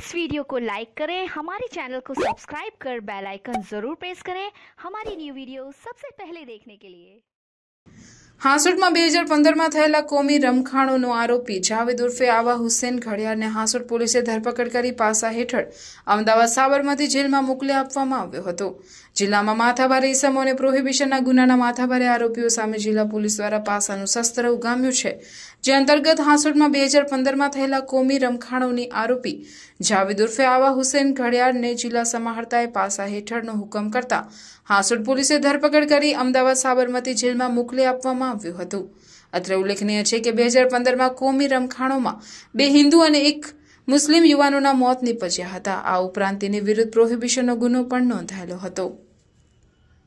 इस वीडियो को लाइक करें हमारे चैनल को सब्सक्राइब कर बेल आइकन ज़रूर प्रेस करें हमारी न्यू वीडियो सबसे पहले देखने के लिए હાંસોટમાં બે હજાર પંદરમાં થયેલા કોમી રમખાણોનો આરોપી જાવેદ ઉર્ફે આવા હુસેન ઘડિયાળને હાંસોટ પોલીસે ધરપકડ કરી પાસા હેઠળ અમદાવાદ સાબરમતી જેલમાં મોકલી આપવામાં આવ્યો હતો જિલ્લામાં માથાભારે ઇસમો અને પ્રોહિબિશનના ગુનાના માથાભારે આરોપીઓ સામે જિલ્લા પોલીસ દ્વારા પાસાનું શસ્ત્ર ઉગામ્યું છે જે અંતર્ગત હાંસોટમાં બે હજાર પંદરમાં થયેલા કોમી રમખાણોની આરોપી જાવેદ ઉર્ફે આવા હુસેન ઘડિયાળને જિલ્લા સમાહર્તાએ પાસા હેઠળનો હુકમ કરતા હાંસોટ પોલીસે ધરપકડ કરી અમદાવાદ સાબરમતી જેલમાં મોકલી આપવામાં કરવામાં આવ્યું હતું અત્રે ઉલ્લેખનીય છે કે બે હજાર પંદરમાં કોમી રમખાણોમાં બે હિન્દુ અને એક મુસ્લિમ યુવાનોના મોત નીપજ્યા હતા આ ઉપરાંત તેની વિરુદ્ધ પ્રોહિબિશનનો ગુનો પણ નોંધાયેલો હતો